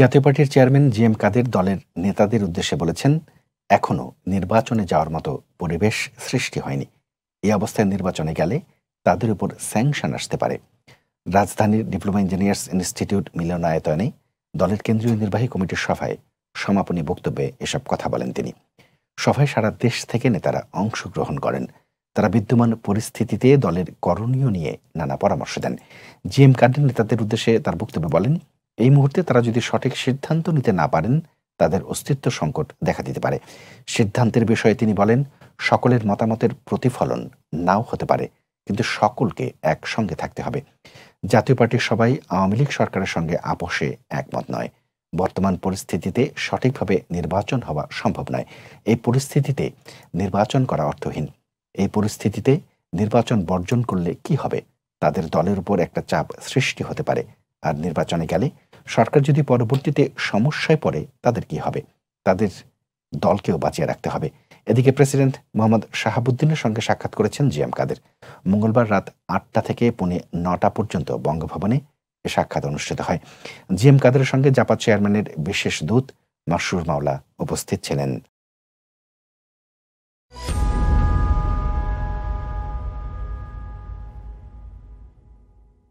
জাতীয় পার্টির chairman G M কাদের দলের নেতাদের উদ্দেশ্যে বলেছেন এখনও নির্বাচনে যাওয়ার মতো পরিবেশ সৃষ্টি হয়নি এই অবস্থায় নির্বাচনে গেলে তাদের উপর স্যাংশন আসতে পারে রাজধানীর ডিপ্লোমা ইঞ্জিনিয়ার্স ইনস্টিটিউট মিলনায়তনে দলের কেন্দ্রীয় নির্বাহী কমিটির সভায় সমাপনী বক্তব্যে এসব কথা বলেন তিনি সভায় সারা দেশ থেকে নেতারা অংশগ্রহণ করেন তারা বিদ্যমান পরিস্থিতিতে দলের করণীয় নিয়ে নানা পরামর্শ দেন জি এম কাদের নেতাদের উদ্দেশ্যে তার বক্তব্যে বলেন এই মুহূর্তে তারা যদি সঠিক সিদ্ধান্ত নিতে না পারেন তাদের অস্তিত্ব সংকট দেখা দিতে পারে সিদ্ধান্তের বিষয়ে তিনি বলেন সকলের মতামতের প্রতিফলন নাও হতে পারে কিন্তু সকলকে একসঙ্গে থাকতে হবে জাতীয় পার্টির সবাই আওয়ামী লীগ সরকারের সঙ্গে আপোষে একমত নয় বর্তমান পরিস্থিতিতে সঠিকভাবে নির্বাচন হওয়া সম্ভব নয় এই পরিস্থিতিতে নির্বাচন করা অর্থহীন এই পরিস্থিতিতে নির্বাচন বর্জন করলে কি হবে তাদের দলের উপর একটা চাপ সৃষ্টি হতে পারে আর নির্বাচনে গেলে সরকার যদি পরবর্তীতে সমস্যায় পড়ে তাদের কি হবে তাদের দলকেও বাঁচিয়ে রাখতে হবে এদিকে প্রেসিডেন্ট মোহাম্মদ শাহাবুদ্দিনের সঙ্গে সাক্ষাৎ করেছেন জিএম কাদের মঙ্গলবার রাত আটটা থেকে পুনে নটা পর্যন্ত বঙ্গভবনে সাক্ষাৎ অনুষ্ঠিত হয় জিএম কাদের সঙ্গে জাপা চেয়ারম্যানের বিশেষ দূত মাসুর মাওলা উপস্থিত ছিলেন